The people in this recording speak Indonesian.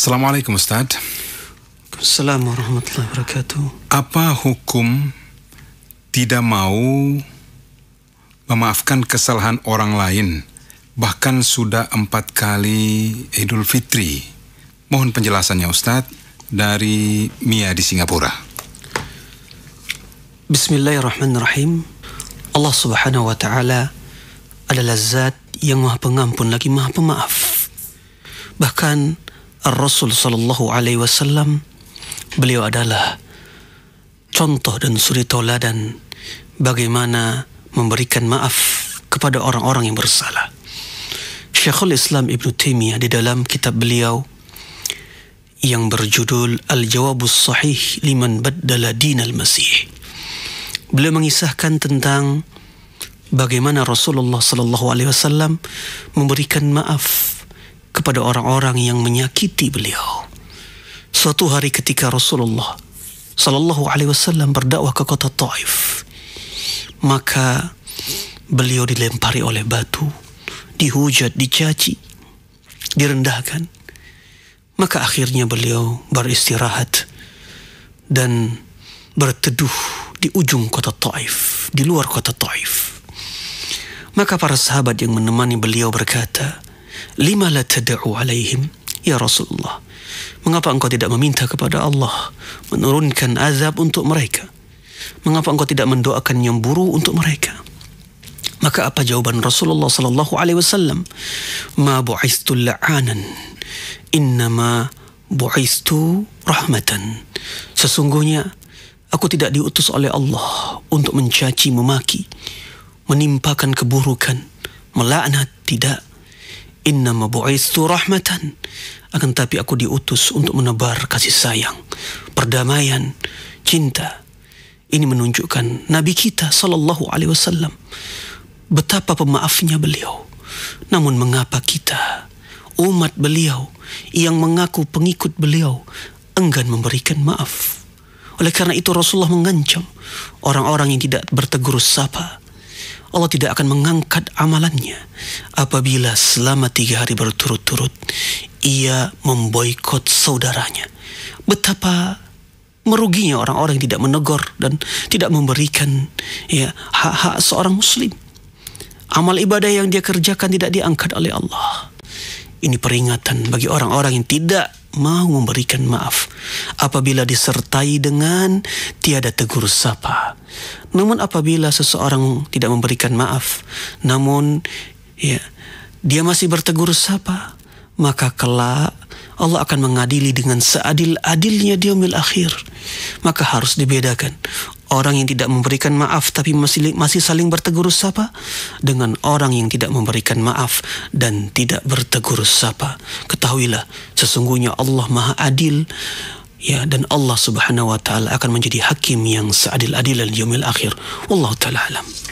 Assalamualaikum Ustaz. Assalamualaikum warahmatullahi wabarakatuh. Apa hukum tidak mau memaafkan kesalahan orang lain bahkan sudah empat kali Idul Fitri? Mohon penjelasannya Ustadz dari Mia di Singapura. Bismillahirrahmanirrahim. Allah Subhanahu wa taala adalah zat yang Maha Pengampun lagi Maha Pemaaf. Bahkan Rasul saw. Alaihi Wasallam beliau adalah contoh dan suri toladan bagaimana memberikan maaf kepada orang-orang yang bersalah. Syekhul Islam Ibn Taimiyah di dalam kitab beliau yang berjudul Al-Jawabus Sahih Liman Baddala Dinal masih Beliau mengisahkan tentang bagaimana Rasulullah Sallallahu Alaihi Wasallam memberikan maaf kepada orang-orang yang menyakiti beliau. Suatu hari ketika Rasulullah Sallallahu Alaihi Wasallam berdakwah ke kota Taif, maka beliau dilempari oleh batu, dihujat, dicaci, direndahkan. Maka akhirnya beliau beristirahat dan berteduh di ujung kota Taif, di luar kota Taif. Maka para sahabat yang menemani beliau berkata, Lima la tada'u alaihim Ya Rasulullah Mengapa engkau tidak meminta kepada Allah Menurunkan azab untuk mereka Mengapa engkau tidak mendoakan yang buruk untuk mereka Maka apa jawaban Rasulullah sallallahu alaihi wasallam? Ma bu'istu la'anan innama bu'istu rahmatan. Sesungguhnya aku tidak diutus oleh Allah untuk mencaci, memaki, menimpakan keburukan, melaknat, tidak. Innama bu'istu rahmatan. Akan tapi aku diutus untuk menebar kasih sayang, perdamaian, cinta. Ini menunjukkan Nabi kita sallallahu alaihi wasallam betapa pemaafnya beliau. Namun mengapa kita umat beliau yang mengaku pengikut beliau enggan memberikan maaf? Oleh karena itu Rasulullah mengancam orang-orang yang tidak bertegur sapa Allah tidak akan mengangkat amalannya apabila selama tiga hari berturut-turut ia memboikot saudaranya. Betapa meruginya orang-orang yang tidak menegur dan tidak memberikan ya hak-hak seorang muslim. Amal ibadah yang dia kerjakan tidak diangkat oleh Allah. Ini peringatan bagi orang-orang yang tidak mau memberikan maaf apabila disertai dengan tiada tegur sapa. Namun apabila seseorang tidak memberikan maaf, namun ya dia masih bertegur sapa, maka kelak Allah akan mengadili dengan seadil-adilnya di akhir. Maka harus dibedakan orang yang tidak memberikan maaf tapi masih masih saling bertegur sapa dengan orang yang tidak memberikan maaf dan tidak bertegur sapa. Ketahuilah sesungguhnya Allah Maha Adil ya dan Allah Subhanahu wa taala akan menjadi hakim yang seadil-adil di yaumil akhir. Wallahu taala alam.